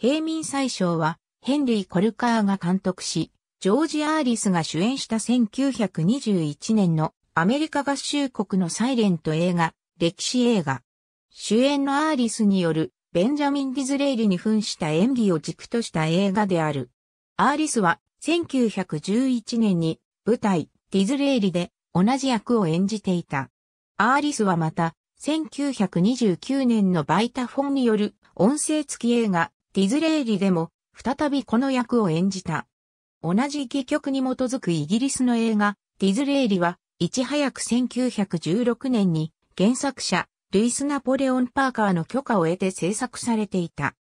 平民最小は、ヘンリー・コルカーが監督し、ジョージ・アーリスが主演した1921年のアメリカ合衆国のサイレント映画、歴史映画。主演のアーリスによるベンジャミン・ディズレイリに扮した演技を軸とした映画である。アーリスは1911年に舞台ディズレイリで同じ役を演じていた。アーリスはまた1929年のバイタフォンによる音声付き映画ディズレーリでも再びこの役を演じた。同じ戯曲に基づくイギリスの映画、ディズレーリはいち早く1916年に原作者、ルイス・ナポレオン・パーカーの許可を得て制作されていた。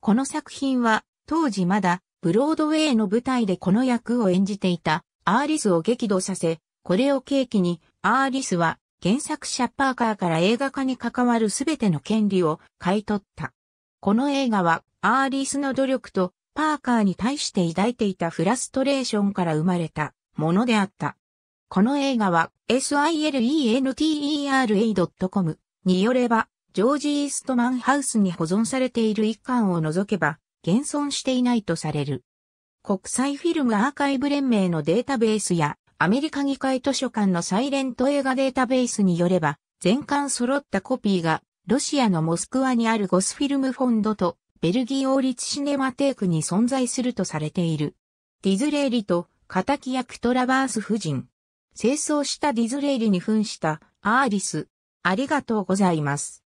この作品は当時まだブロードウェイの舞台でこの役を演じていたアーリスを激怒させ、これを契機にアーリスは原作者パーカーから映画化に関わるすべての権利を買い取った。この映画は、アーリスの努力と、パーカーに対して抱いていたフラストレーションから生まれたものであった。この映画は silenterra.com によれば、ジョージ・イーストマンハウスに保存されている一巻を除けば、現存していないとされる。国際フィルムアーカイブ連盟のデータベースや、アメリカ議会図書館のサイレント映画データベースによれば、全巻揃ったコピーがロシアのモスクワにあるゴスフィルムフォンドとベルギー王立シネマテークに存在するとされている。ディズレーリと仇役トラバース夫人。清掃したディズレーリに扮したアーリス。ありがとうございます。